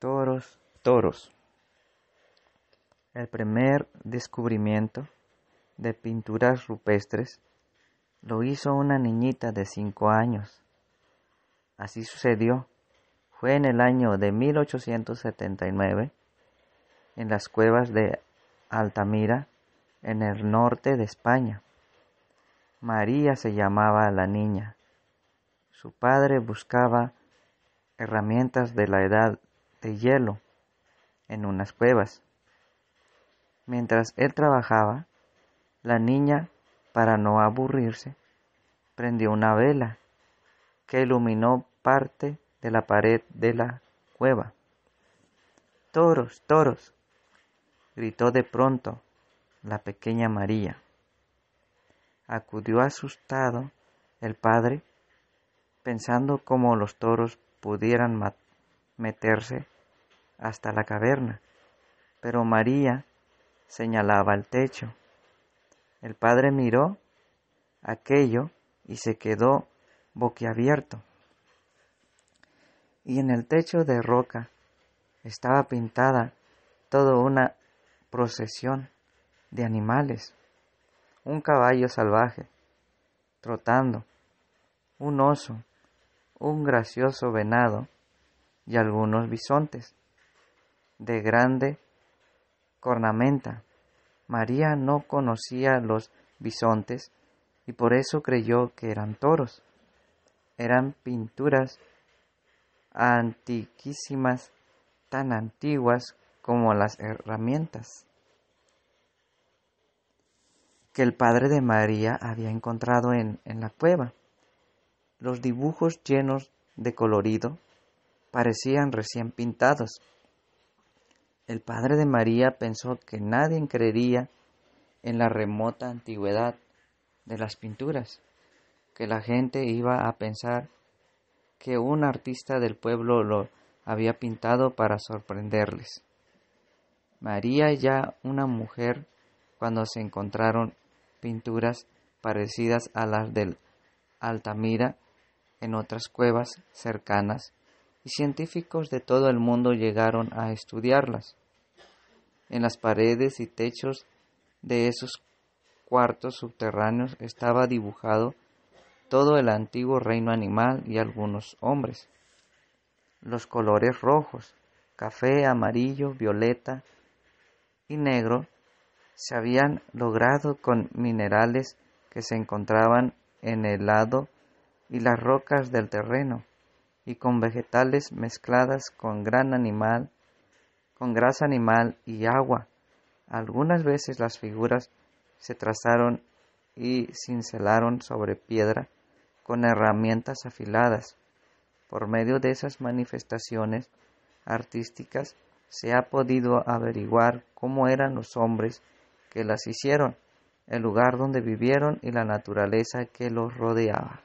toros, toros. El primer descubrimiento de pinturas rupestres lo hizo una niñita de cinco años. Así sucedió. Fue en el año de 1879, en las cuevas de Altamira, en el norte de España. María se llamaba la niña. Su padre buscaba herramientas de la edad de hielo en unas cuevas. Mientras él trabajaba, la niña, para no aburrirse, prendió una vela que iluminó parte de la pared de la cueva. Toros, toros, gritó de pronto la pequeña María. Acudió asustado el padre, pensando cómo los toros pudieran matar meterse hasta la caverna, pero María señalaba el techo. El padre miró aquello y se quedó boquiabierto. Y en el techo de roca estaba pintada toda una procesión de animales. Un caballo salvaje, trotando, un oso, un gracioso venado, y algunos bisontes de grande cornamenta. María no conocía los bisontes y por eso creyó que eran toros. Eran pinturas antiquísimas, tan antiguas como las herramientas que el padre de María había encontrado en, en la cueva. Los dibujos llenos de colorido parecían recién pintados. El padre de María pensó que nadie creería en la remota antigüedad de las pinturas, que la gente iba a pensar que un artista del pueblo lo había pintado para sorprenderles. María ya una mujer cuando se encontraron pinturas parecidas a las del Altamira en otras cuevas cercanas y científicos de todo el mundo llegaron a estudiarlas. En las paredes y techos de esos cuartos subterráneos estaba dibujado todo el antiguo reino animal y algunos hombres. Los colores rojos, café, amarillo, violeta y negro se habían logrado con minerales que se encontraban en el lado y las rocas del terreno y con vegetales mezcladas con gran animal, con grasa animal y agua. Algunas veces las figuras se trazaron y cincelaron sobre piedra con herramientas afiladas. Por medio de esas manifestaciones artísticas se ha podido averiguar cómo eran los hombres que las hicieron, el lugar donde vivieron y la naturaleza que los rodeaba.